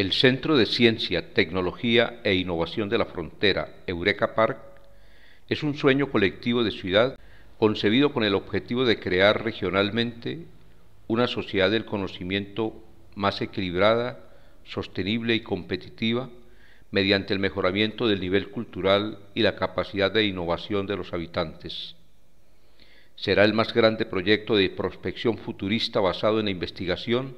el Centro de Ciencia, Tecnología e Innovación de la Frontera, Eureka Park, es un sueño colectivo de ciudad concebido con el objetivo de crear regionalmente una sociedad del conocimiento más equilibrada, sostenible y competitiva mediante el mejoramiento del nivel cultural y la capacidad de innovación de los habitantes. Será el más grande proyecto de prospección futurista basado en la investigación,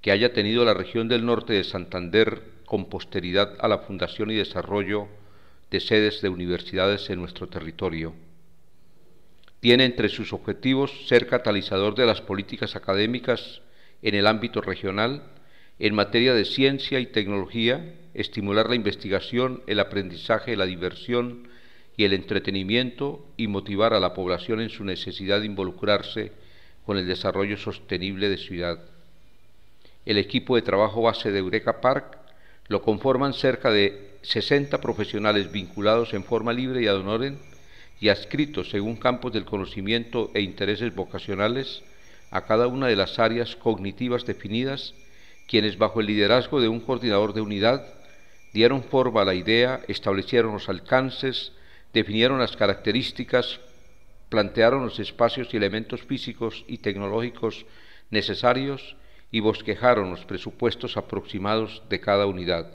que haya tenido la región del norte de Santander con posteridad a la fundación y desarrollo de sedes de universidades en nuestro territorio. Tiene entre sus objetivos ser catalizador de las políticas académicas en el ámbito regional, en materia de ciencia y tecnología, estimular la investigación, el aprendizaje, la diversión y el entretenimiento y motivar a la población en su necesidad de involucrarse con el desarrollo sostenible de ciudad el equipo de trabajo base de Eureka Park lo conforman cerca de 60 profesionales vinculados en forma libre y ad honorem y adscritos según campos del conocimiento e intereses vocacionales a cada una de las áreas cognitivas definidas, quienes bajo el liderazgo de un coordinador de unidad dieron forma a la idea, establecieron los alcances, definieron las características, plantearon los espacios y elementos físicos y tecnológicos necesarios y bosquejaron los presupuestos aproximados de cada unidad.